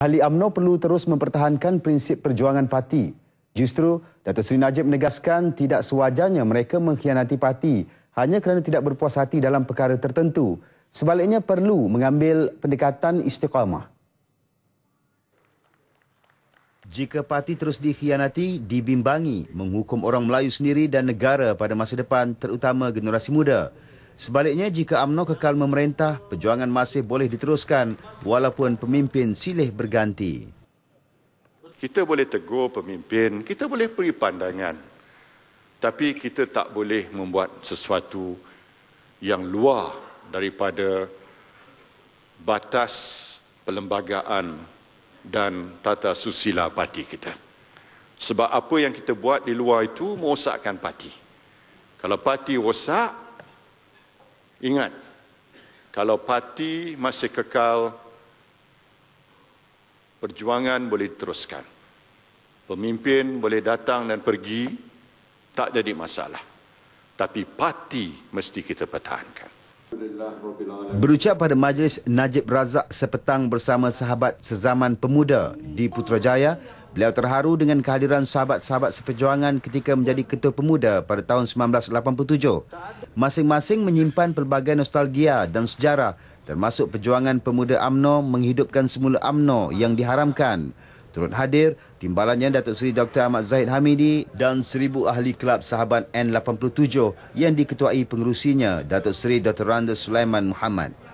Ahli UMNO perlu terus mempertahankan prinsip perjuangan parti. Justru, Datuk Seri Najib menegaskan tidak sewajarnya mereka mengkhianati parti hanya kerana tidak berpuas hati dalam perkara tertentu. Sebaliknya perlu mengambil pendekatan istiqamah. Jika parti terus dikhianati, dibimbangi menghukum orang Melayu sendiri dan negara pada masa depan terutama generasi muda. Sebaliknya, jika UMNO kekal memerintah, perjuangan masih boleh diteruskan walaupun pemimpin silih berganti. Kita boleh tegur pemimpin, kita boleh beri pandangan. Tapi kita tak boleh membuat sesuatu yang luar daripada batas perlembagaan dan tata susila parti kita. Sebab apa yang kita buat di luar itu merosakkan parti. Kalau parti rosak, Ingat, kalau parti masih kekal, perjuangan boleh diteruskan. Pemimpin boleh datang dan pergi, tak jadi masalah. Tapi parti mesti kita pertahankan. Berucap pada majlis Najib Razak sepetang bersama sahabat sezaman pemuda di Putrajaya, Beliau terharu dengan kehadiran sahabat-sahabat seperjuangan ketika menjadi ketua pemuda pada tahun 1987. Masing-masing menyimpan pelbagai nostalgia dan sejarah termasuk perjuangan pemuda AMNO menghidupkan semula AMNO yang diharamkan. Turut hadir timbalannya Datuk Seri Dr. Ahmad Zahid Hamidi dan seribu ahli kelab sahabat N87 yang diketuai pengurusinya Datuk Seri Dr. Randa Sulaiman Muhammad.